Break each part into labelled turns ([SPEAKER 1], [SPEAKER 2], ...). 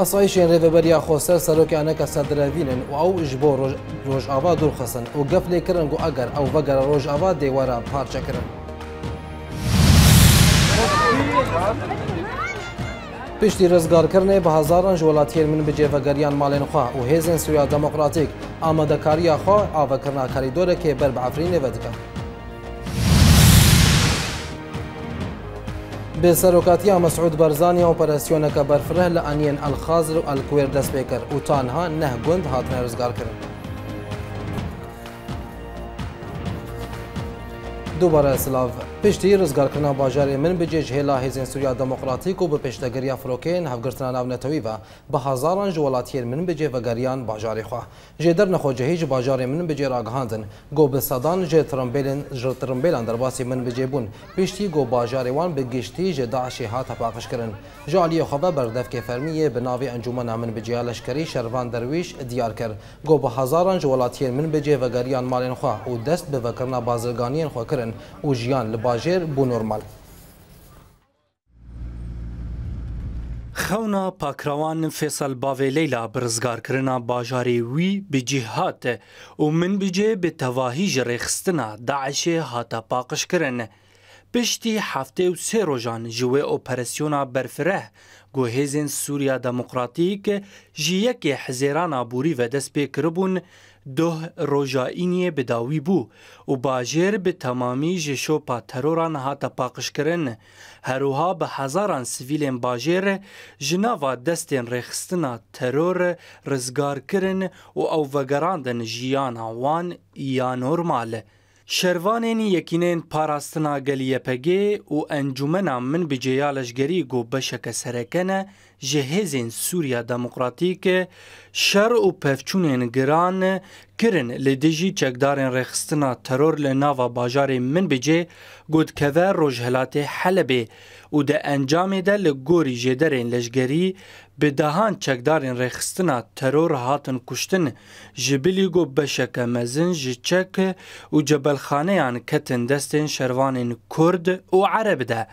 [SPEAKER 1] ئەسایشێن ڕێبەبەریا خۆسەر سەرۆکیانەکە سەدرەوینن و ئەو ژبۆ ڕۆژئاوا دوورخەسن و گەف لێکردن و ئەگەر ئەو بەگەرە ڕۆژئاوا دێوارە پارچەکردن. پشتی ڕزگارکردنێ بە هزاران ژوڵاتیر من بجێڤەگەریان مالێن خوا و هێزن سویا دموکراتیک ئامادەکاریە خۆ ئاوەکردنا کاریدۆرەکێ بەر بەعفرینێ بەدکە. به سەرۆکاتی مەسعود بەرزانیا ئۆپەرسیۆنەکە بەرفرە لە ئەنیەن ئەلخازر و ئەلکوێر دەست پێکرد و تانها گند گوند هاتنە ڕزگارکردن. دوباره سلااو پشتی رزگارکردنا باجارê min bi cêj hêla hêzên Sûriya Demokratîk û bi pêşnegiriya firokeyên hevgirtina navnetewî ve bi hezaran ji welatiyên min bi cê vegeriyan bajarê xwe. Jê dernexwecehî ji bajarê min bi cê ragihandin, got bi sedan jê tirimbêlên ji tirimbêlan derbasî min bi cê bûn. Piştî got bajarê wan bi giştî ji Daişê hat tepaqişkirin. Ji aliyê xwe ve berdevkê fermiyê bi navê encûmena min bi cêya leşkerî Şervan Derwîş diyar kir. Got bi hezaran ji welatiyên min bi cê vegeriyan malên xwe û dest bi vekirina bazirganiyên xwe kirin û jiyan li Bajer bû normal.
[SPEAKER 2] Xewna pakrawan Fesal Bavêlê la birizgarkirina bajarê wî bi cih hate û min bicê bi tevahî ji rêxistina Daişê hata paqişkirin. Piştî heftê û sê rojan ji wê operasyona berfireh gu hêzên Sûriya Demokratîk ji yekê hizêrana borî ve dest pê kiribûn دوه روژاینی بداوی بو و باجر به تمامی جشوپا تروران هاتا پاقش کرن هروها به هزاران سیویلین باجر جناوا دستین رخستنا ترور رزگار کرن و او وگراندن جیان وان یا نورماله شروانên yekînên parastina geliyepegê û encûmena min bi cêya leşgerî got beşeke serekene ji hêzên Sûriya Demokratîk şer û pevçûnên giran kirin li dijî çekdarên rexistina teror li nava bajarê Minbicê gotkeve rojhilatê Helebê û de encamê de li gorî jêderên leşgerî bi dehan çekdarên rexistina teror hatin kuştin ji bilîgo beşeke mezin ji çek û cebelxaneyan ketin destên şervanên Kurd û Ereb de.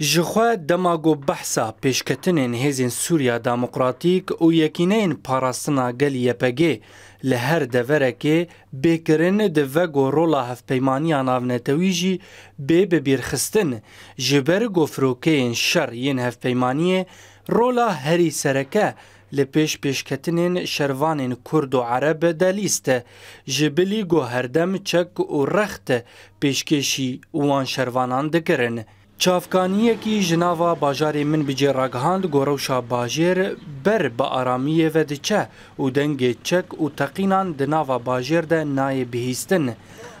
[SPEAKER 2] ji xwe dema got behsa pêşketinên hêzên Sûriya Demokratîk û yekîneyên parastina gelî YPG li her deverekê bêkirin di ve got rola hevpeymaniya navnetewî jî bê bibîrxistin ji ber got firokeyên şer yên hevpeymaniyê rola herî sereke li pêş pêşketinên şervanên Kurd û Ereb de lîst e ji bilî got herdem çek û rext pêşkêşî wan şervanan dikirin. Çavkaniyekî ji nava bajarê min bi cêragihand gorovşa bajêr ber bi aramiyê ve diçe û dengê çek û teqînan di nava bajêr de nayê bihîstin.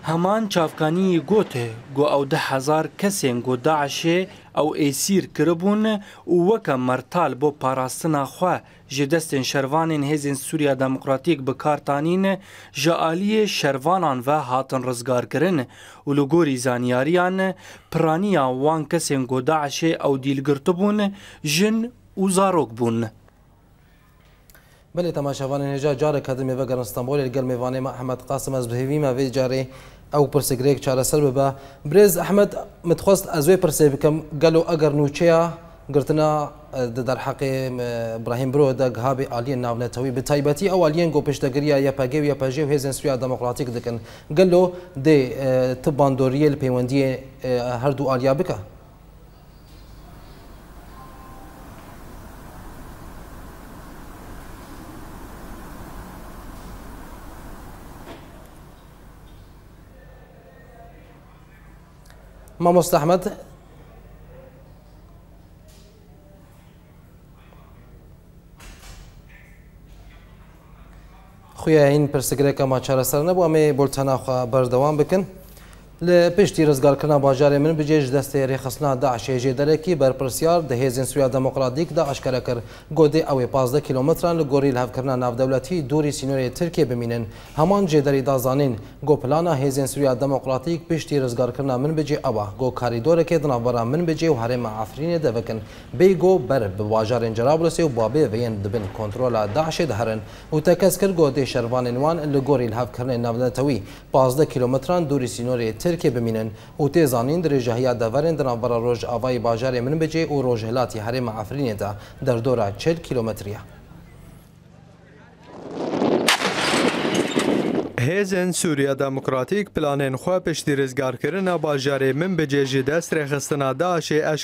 [SPEAKER 2] هەمان چاافکانی گۆتێ گۆ ئەو ده هزار کەسێن گۆ داعشێ ئەو ئەیسیر کربوون و وەکە مەرتال بۆ پاراستنا خوا ji destên şervanên hêzên Sûriya Demokratîk bi kartanîn ji aliyê şervanan ve hatin rizgarkirin û li gorî zanyariyan piraniya wan kesên godaişê ew dîlgirtibûn jin û zarok bûn.
[SPEAKER 1] بله تماشاوان هجا جاره کدمی و گرن استانبول لگل میوانه ما احمد قاسم از بهویم و جاره او پرسگریک چاره سر ببه برز احمد متخواست از وی پرسی بکم گلو اگر نوچه گرتنا در حق ابراهیم برو دا گهاب عالی ناولتوی به تایبتی او عالیان گو پشتگریه یا پاگیو یا پاجیو هیزن سویا دموکراتیک دکن گلو دی تباندوریل پیوندی هر دو عالیا بکه ما مست أحمد خويا عين برسكريكا ما تشارسرنا بوامي بولتانا خوا بردوان بكن لپشتی رزگارکردن باجارې من بجې دەستێ رێخستنا داعشێ جێدەرەکی بەرپرسیار دە هێزین سویا دموکراتیک دا ئاشکرە کرد گۆدێ ئەوێ پازدە کیلومتران لە گۆری هەفکردنا ناودەوڵەتی دووری سینۆری ترکێ بمینن هەمان جێدەری دازانین گۆپلانە هێزین سویا دموکراتیک پشتی رزگارکردنا من بجێ ئەوە گۆ کاریدۆرەکێ دنابەرا من بجێ و هەرێمە ئافرینێ دەبکن بێ گۆ بەر بواژارێن جرابلسێ و بابێ وێن دبن کۆنترۆلا داعشێ دەهرن و تەکەس کرد گۆدێ شەروانێنوان لە گۆری هەفکردنی ناودەتەوی پازدە کیلومتران دووری سینۆری تر که ببینن او زانین در جهیا د ورندن بر روج اوای بازار من بجه او روج هلات حرم در دوره 40 کیلومتریه
[SPEAKER 3] هزن سوریا دموکراتیک پلان خواه پشتی رزگار کرن باجاری من به جیجی دست رخستنا داشه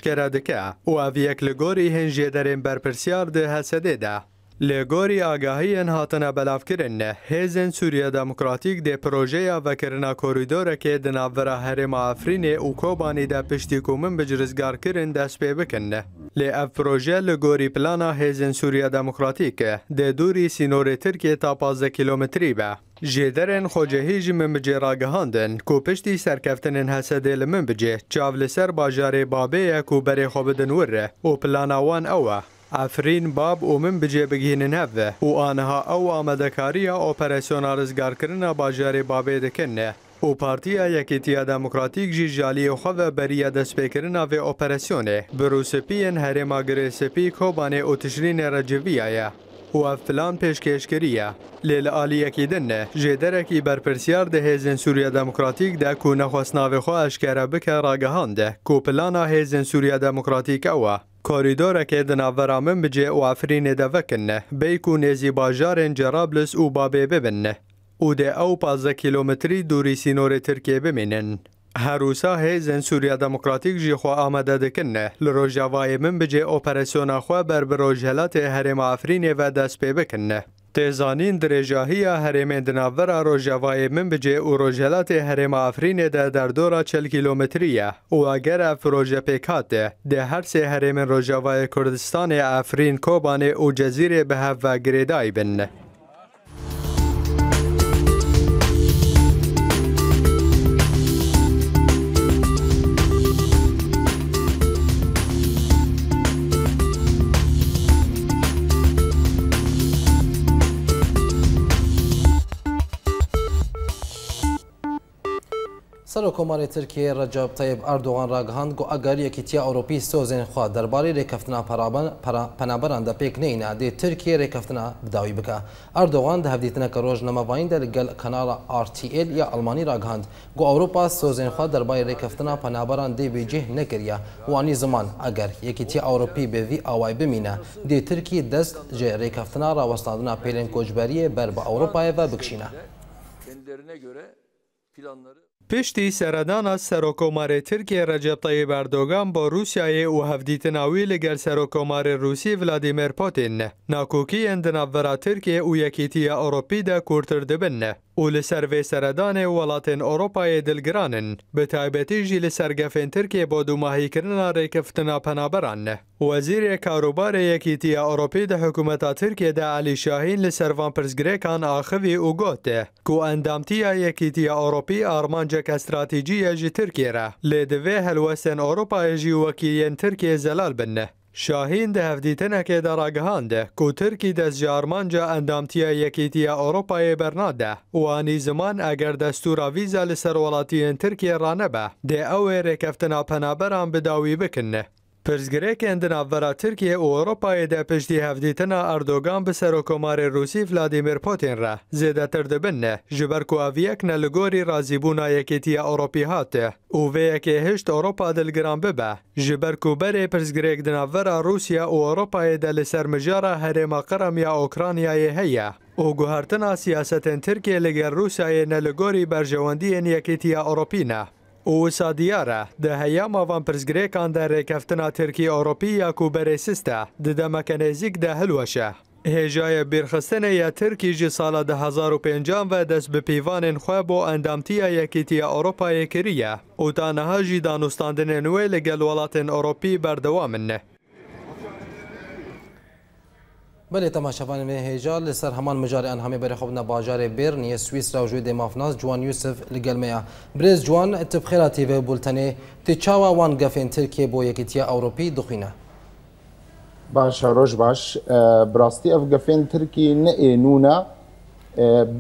[SPEAKER 3] او او یک لگوری هنجی درین برپرسیار ده حسده ده لێگۆری ئاگاهیان هاتنە بەلافکردنە هێزن سووریا دموکراتیک دێ پرۆژەیە بەکردنا کۆریدۆرەکێ دناڤرا هەرێمە ئافرینێ و کۆبانیدا پشتی و من بجرزگارکردن دەست پێ بکنە. لێ ئەف پرۆژە لە گۆری پلانە هێزن سووریا دموکراتیکە دێ دووری سینۆری ترکێ تا 15 کیلومتری بە. ژێدەرێن خۆجەهیژی من بجێ ڕاگەهاندن کۆپشتی سەرکەفتنن هەسەدێ لە من بجێ چاو لەسەر باژارێ بابەیەک و بەرێخۆ بدنورە و پلاناوان ئەوە. ئەفرین باب و من بجێبگێنن هەبێ و ئانەها ئەو ئامادەکاریە ئۆپەرسیۆنالیزگارکردنە باژارێ بابێ دەکەنە. و پارتیا یەکێتیا دموکراتیک ژی جاالی خۆە بەریە دەستپێکردن ئاێ ئۆپەرسیۆنێ بروسپیەن هەرێما گرێسپی کۆبانێ و تشرینێ ڕەجویایە و فلان پێشکێشکریە لێ لە عالیەکی دنە ژێدەرەکی بەرپرسیار دەهێزن سووریا دموکراتیک دا و نەخواستناوێخوا ئەشکێرە بکە ڕاگەهاندە کۆپلانە هێزن سووریا دموکراتیک ئەوە Koridoreke di navbera min bi cê û Efrînê de vekin ne, beyk û nêzî bajarên Cerablus û Babê bibin ne, û dê ew paze kilometrî dûrî sînorê Tirkiye bimînin. Herûsa hêzên Sûriya Demokratîk jî xwe amade dikin ne, li Rojavayê min bi cê operasyona xwe ber bi Rojhelatê Herêma Efrînê ve dest pê bikin ne. تیزانین در جاهی هرم دناور روژاوای منبجه و روژلات هرم آفرین ده در دورا چل کلومتریه و اگر افروژ پیکات ده هر سه هرم روژاوای کردستان آفرین کوبانه و جزیره به و گریدای بنه.
[SPEAKER 1] سەرۆکۆماری ترکیە ڕەجاب تایب ئەردوغان ڕاگەهاند گو ئەگەر یەکیتیا ئەوروپی سۆزێن خوا دەربارەی ڕێککەفتنا پەنابەران دە پێک نینە دێ ترکیە ڕێککەفتنا بداوی بکە ئەردوغان دە هەفتیتنەکە ڕۆژ نەمەڤایندە لەگەل کەناڵە RTL یا ئەلمانی ڕاگەهاند گو ئەوروپا سۆزێن خوا دەربارەی ڕێککەفتنا پەنابەران دێبێجێ نەکردە وانی زمان ئەگەر یەکیتیا ئەوروپی بێوی ئاوای بمینە دێ ترکی دەست جێ ڕێککەفتنا ڕاوەستاندنا پێلێن کۆچبەریە بەر بە ئەوروپایەوە
[SPEAKER 3] بکشینە.
[SPEAKER 2] Kendilerine göre planları
[SPEAKER 3] پشتی سرادان از سرکومار ترکی رجب طیب اردوگان با روسیای او هفدیت ناوی لگر سرکومار روسی ولادیمیر پوتین ناکوکی اندنوورا ترکی او یکیتی اروپی دا کورتر دبنه و لە سەرێ سەردانێ وڵاتێن ئۆروپایە دلگرانن بە تایبەتیژی لە سەرگەفێن ترکێ بۆ دووماهیکردنا ڕێکەفتنا پەنابەرانە وەزیرێ کاروبارەیەکی تیا ئۆروپی دە حکوومەتا ترکێدا علی شاهین لە سەران پرسگرێکان ئاخەوی و گۆتێ کو ئەندامتیە یەکیتیە ئۆروپی ئارمانجێک ئەستراتیجیە ژی ترکێرە لێ دەوێ هەلوەسێن ئۆروپایەژی وەکیەن ترکێ زەلال بنە شاهین د هفدیتنکې د راګهان ده کو ترکی د زجارمانجا اندامتیا یکیتیا اروپای برناد ده وانی زمان اگر دستورا ویزا لسر ولاتیین ترکیه رانه به ده او ریکفتنا پنابران بداوی بکنه پرسگریک اندن اولا ترکیه و اروپای ده پشتی هفدیتنا اردوگان به سروکمار روسی فلادیمیر پوتین را زیده تر دبنه جبرکو اویک نلگوری رازی بونا یکیتی اروپی هاته او وی هشت اروپا دلگران ببه جبرکو بره پرسگریک دن اولا روسیا و اروپای ده لسر مجارا هره مقرم یا هیه او گوهرتنا سیاست ترکیه لگر روسیای نلگوری بر جواندی یعنی یکیتی اروپی او سادیاره د هیام اوان پرزګریکان د ریکفتنا ترکی اوروپی یا کوبری سیسته د د ده هلوشه هجای بیرخستنه یا ترکی جی سال ده هزار و پینجام و دست به پیوان خواب و اندامتی یکیتی اوروپای کریه او تا نها جی دانستاندن نوی لگل ولات بردوامنه
[SPEAKER 1] بله تماشاوان من هیجا لسر همان مجاری ان همه بری خوبنا باجار برن سوئیس را جوی دمافناز جوان یوسف لگل میآ برز جوان تبخیرا تیو بولتنه تیچاوا وان گفین ترکیه بو یکیتیا اوروپی دخینه
[SPEAKER 4] باش روش باش اه، براستی اف گفین ترکی نه اینونا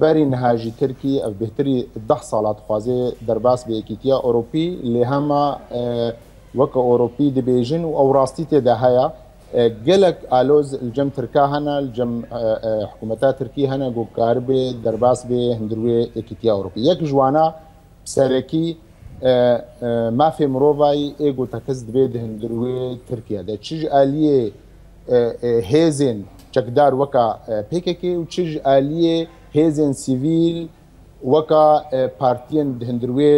[SPEAKER 4] برین هاجی ترکی اف بهتری ده سالات خوازه در باس به یکیتیا اوروپی لهما اه، وک اوروپی دبیجن و راستی ته ده gelek aloz lcem Tirka hene, lcem hikûmeta Tirkî hene got kar bê derbas bê hindirwê Yekîtiya Ewropî. Yek ji wana serekî mafê mirovayî ê gotekiz dibê di hindirwê Tirkiye de. Çi ji aliyê hêzên çekdar weka pêkekê û çi ji aliyê hêzên sivîl weka partiyên di hindirwê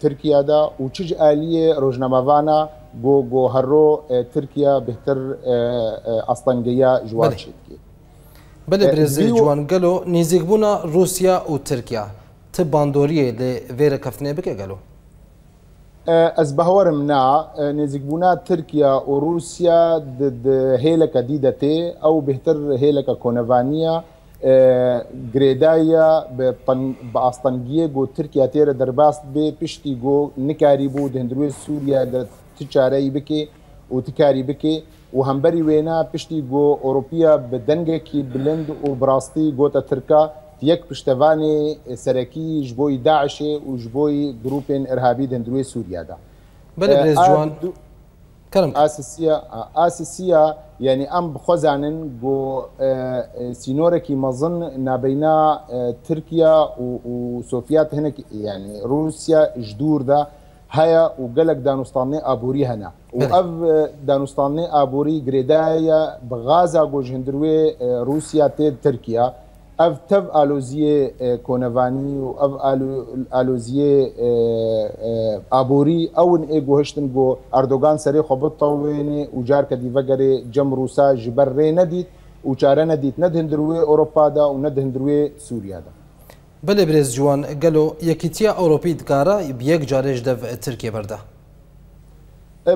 [SPEAKER 4] Tirkiye de û çi ji aliyê rojnamevana گۆ هەرۆ ترکیا بهتر ئەستەنگەیە جوواچێتکی بلێ برێزیل
[SPEAKER 1] جوانگەلۆ نزیکبوونا رووسیا و ترکیا ti bandoriye li vêre
[SPEAKER 4] keftinê bike gelo Ez bihwarim na nêzîkbûna Tirkiya û Rûsya di hêleke dîdetê ew bêhtir hêleke konevaniya گرێدایە بە ئاستەنگیە گۆ ترکیا تێرە دەرباست بێ پشتی گۆ نکاری بوو دەندروێ سووریا لە ت چارەی بکێ و تکاری بکێ و هەمبەری وێنا پشتی گۆ ئۆروپیا بە دەنگێکی بلند و براستی گۆتە ترکا یەک پشتەوانی سەرەکی ژ بۆی داعشێ و ژ بۆی گروپێن ئەرهابی دەندروێ سووریادا. بەێ جوان. كلام اساسيه اساسيه يعني ام بخزانن بو سينوركي مظن نابينا تركيا وسوفيات هناك يعني روسيا جدور ده هيا وقلق دانستاني ابوري هنا واف دانستاني ابوري جريدايا بغازا جوج هندروي روسيا تي تركيا ev tev aloziyê eh, konevanî û ev aloziyê eh, eh, aborî ew in ê guhiştin got Erdogan serê xwe bi tawênê û carke dîvegerê cem Rûsa ji ber rê nedît û çare nedît ne di hindirwê Ewropa da û ne di hindirwê Sûriya da.
[SPEAKER 1] Bilê birêz ciwan gelo yekîtiya Ewropî dikare bi yek carê ji dev Tirkiye berda.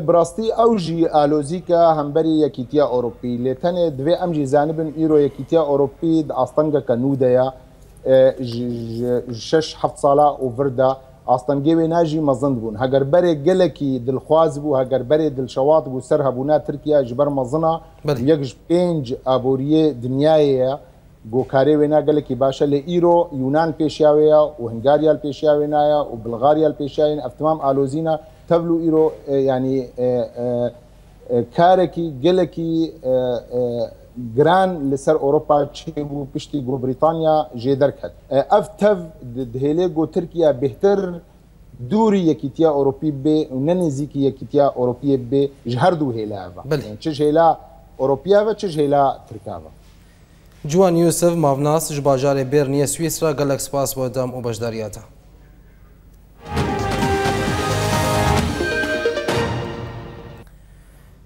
[SPEAKER 4] براستی ئەو ژی ئالۆزیکە هەمبەری یەکیتیا ئۆروپی لێتەنێ دوێ ئەم جیزانە بن ئیرۆ یەکیتیا ئۆروپی ئاستەنگەکە نودەیە شش هەفت ساڵە ئۆڤدا ئاستەنگێ وێ ناژی مەزند بوون هەگەر بەرێک گەلێکی دڵخواز بوو هەگەر بەرێ دڵشەوات بوو سەر هەبوونا ترکیا ژبەر مەزنا یەکش پێنج ئابۆریە دنیاەیە گۆکارێ وێنا گەلێکی باشە لە ئیرۆ یونان پێشیاوەیە و هنگاریال پێشیاوێنایە و بلغاریال پێشیاوین ئەفتمام ئالۆزینە تبلو ئیرۆ ینی کارێکی گەلێکی گران لەسەر ئۆروپا چی بوو پشتی گۆبریتانیا ژێدەرکەت ئەف تەف دهێلێ گۆ ترکیا بهتر دووری یەکیتیا ئۆروپی بێ نەنزیکی یەکیتیا ئۆروپیە بێ ji هەردوو هێلاوە چ هێلا ئۆروپیاوە چ هێلا ترکاوە
[SPEAKER 1] جوان یوسف ماڤناس ji bajarê Bêrniya Swîsra gelek spas bۆ dam û beşdariyata.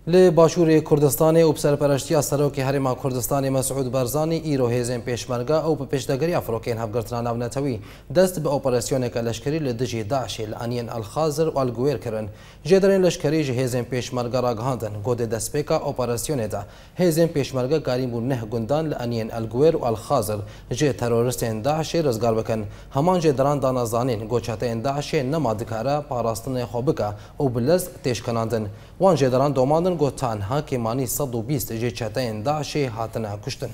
[SPEAKER 1] لی باشور کردستان او سرپرشتی سروک حرم کردستان مسعود برزانی ایرو هیزم پیشمرگا او په پیشدګری افروکین هفګرتران او نتوی دست به اپراسیون کلشکری ل دجی داعش الانین الخازر او الګویر کرن جدرن لشکری جه هیزم پیشمرگا راغاندن گود دسپیکا اپراسیون ده هیزم پیشمرگا گاریم بو نه گوندان الانین الګویر او الخازر جه تروریستین داعش رزګار وکن همان جدران دانا زانین گوچاته داعش نمادکارا پاراستن خوبکا او بلز تشکناندن وان جدران دوماندن گوتان ها که مانی 120 جه چتین داعش هاتنا کشتن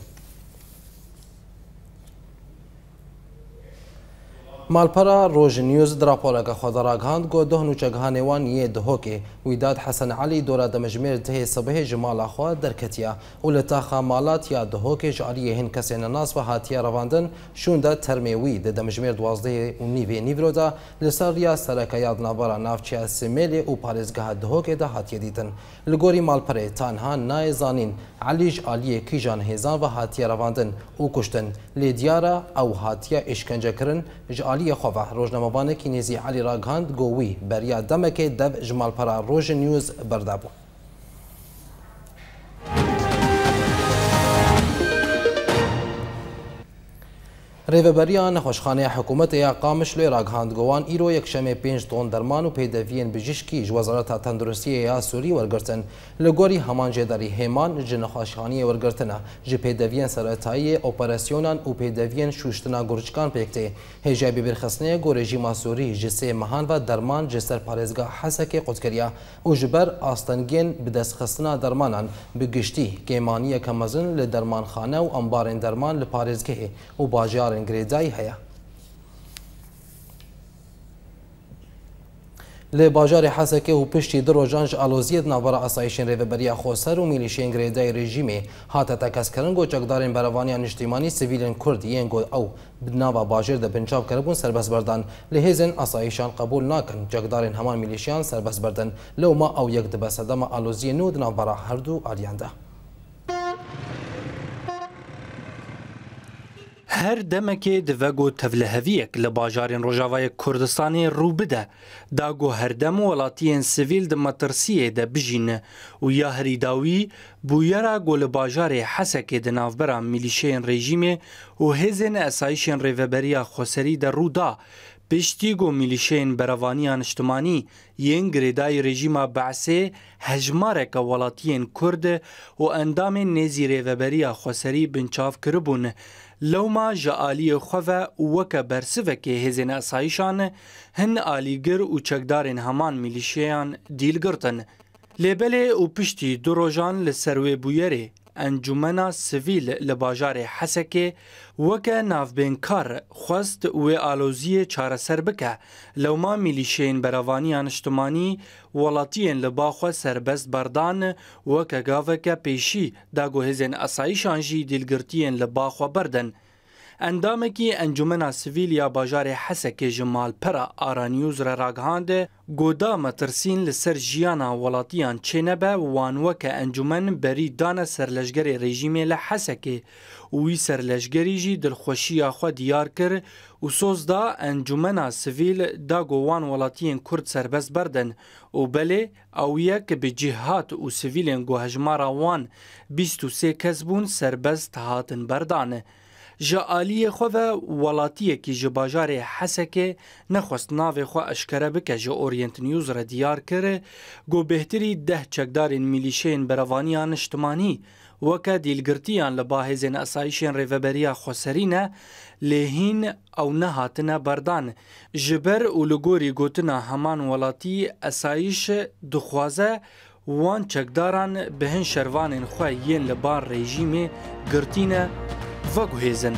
[SPEAKER 1] مالپەرە ڕۆژنیوز دراپۆلەکە خۆدەڕاگەاند گۆ دۆهن و چەگانێوان یە دهۆکێ ویداد حەسەن علی دۆرە دەمەژمێر دهێ سەبهێ ji ماڵا خوا دەرکەتیە و لە تاخا ماڵات یا دهۆکێ ji علیە هین کەسێنە ناس بە هاتیە ڕەواندن شوندا تەرمێوی دە دەمەژمێر دوازدەیە و نیڤێ نیڤۆدا لەسەر یا سەرەکە یادنابەرە ناوچیا سمێلێ و پارێزگەها دهۆکێدا هاتیە دیتن لە گۆری مالپەرێ تانها نایزانین علیج علیه کیجان هیزان و هاتیه رواندن او کشتن لی دیارا او هاتیه اشکنجه کرن ج علیه خواه روزنامه کی نیزی علی را گهاند گووی بریا دمکه دب جمال پرا روژ نیوز بردابو رێوەبەریان نەخۆشخانەیە حکوومەتی یا قامشلێ راگهاندگووان ئیرۆ یەکشەمێ پێنج تۆن دەرمان و پێدەڤێن بژشکی ژوەزارە تا تەندروستیە یا سووری وەرگرتن لە گۆری هەمان جێداری هێمان ژ نەخۆشخانیە وەرگرتنە ژ پێدەڤێن سەرەتاییە ئۆپەرسیۆنان و پێدەڤێن شوشتنا گورجکان پێکتێ هێژای ببرخستنەیە گۆرەژی ماسووری ژ سێ مەهان بە دەرمان جسەر پارێزگا حەسەکێ قوتکریا و ژبەر ئاستەنگێن بدەستخستنا دەرمانان بگشتی گێمانیە کە مەزن لە دەرمانخانە و ئەمبارێن دەرمان لە پارێزگەهێ و باژار bar engrêzayî heye li bajarê Hesekê û piştî di rojan ji aloziyê navbera asayişên rêveberiya Xoser û milîşên girêdayê rejîmê hate tekeskerin goçekdarên berevaniya niştîmanî sivîlên Kurd yên got ew bi nava bajêr de binçav keribûn serbestberdan li hêzên asayîşan qebûl nakin cekdarên heman milîşiyan serbestberdin lewma ew yek dibe sedema aloziyê nû di navbera her du aliyan de.
[SPEAKER 2] هەر دەمەکێ divê got tevliheviyek li bajarên Rojavayê Kurdistanê rû bide, da got herdem û welatiyên sivîl di metirsiyê de bijîne û ya herîdawî bûyera got li bajarê hesekê di navbera milîşeyên rejîmê û hêzên esayişên rêveberiya xweserî de rûda, Piştî got milîşeyên berevaniya niştimanî yên girêdayê rejîma behsê hejmareka welatiyên Kurd û endamên nêzî rêveberiya xweserî binçav kiribûn. لەوما ji aliyê xwe ve weke bersivekê hêzên esayîşan hin alîgir û çekdarên heman milîşeyan dîlgirtin. Lêbelê û piştî du rojan li ser wê bûyerê انجمنا سویل لباجار حسکه وکه نافبینکار خواست و آلوزی چاره سر بکه لوما میلیشین براوانی انشتمانی ولاتین لباخوا سربست بردان وکه گاوکه پیشی دا گوهزین اصایشان جی دیلگرتین لباخوا بردن اندامکی انجمن سویل یا باجار حسک جمال پرا آرانیوز را راگهانده گودا مترسین لسر جیانا ولاتیان چینبه وانوک انجمن بری دان سرلشگر رژیمی لحسک وی سرلشگری جی دلخوشی خو دیار کر و سوز دا انجمن سویل دا گوان ولاتیان کرد سربست بردن و بله او یک به جهات و سویلین گوهجمارا وان 23 کس بون سربست هاتن بردانه جا آلی خو و ولاتیه کی جا باجار حسکه نخواست ناو خو اشکره بکه جا اورینت نیوز را دیار کره گو بهتری ده چکدارین میلیشین بروانیان اجتماعی وکه دیلگرتیان لباهزین اسایشین ریوبریا خوسرینه لهین او نه هاتنه بردان جبر و لگوری گوتنا همان ولاتی اسایش دخوازه وان چکداران بهن شروانین خواه یین لبان رژیمه گرتینه فاقو هيزن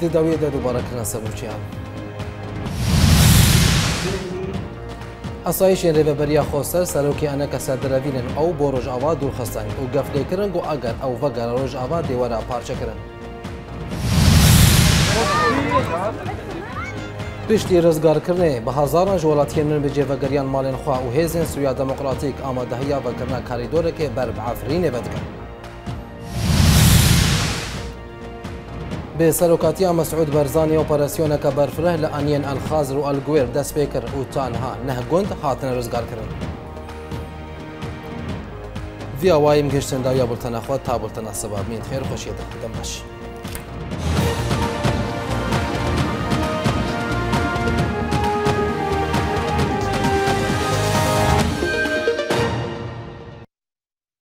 [SPEAKER 2] دي داوية بارك ناسا وەگوهێزن دەداویە دووبارەکردنا سەرروچیان.
[SPEAKER 1] ئەسایشێن ڕێبەبەریا خۆسەر سەرۆکیانە کەسە دەرەبینن ئەو بۆ ڕۆژاوا دوورخستان و گەفتێکردن و ئەگەر ئەو بەگەر ڕۆژاوا دێوەرە پارچەکردن. پشتی رزگار کردن به هزاران ژوڵاتیە به جوگریان مالن خواه و هزین سویا دموکراتیک و ئامادەهەیە بەکردنا که بر بەعافرینێ بەدکەن. به سەرۆکاتی مەسعود بەرزانانی ئۆپەرسیۆنەکە بەرفرە لە ئەنیەن ئەلخازر و ئەلگوێر دەست پێکرد و تانها نه گند حاطن نەهگوند هاتنە ڕزگارکردن. ڤیاوایم گەشتندا یا بڵتەنەخوات تا بڵتەنە اصباب خێر خۆشیێتە دەم باش.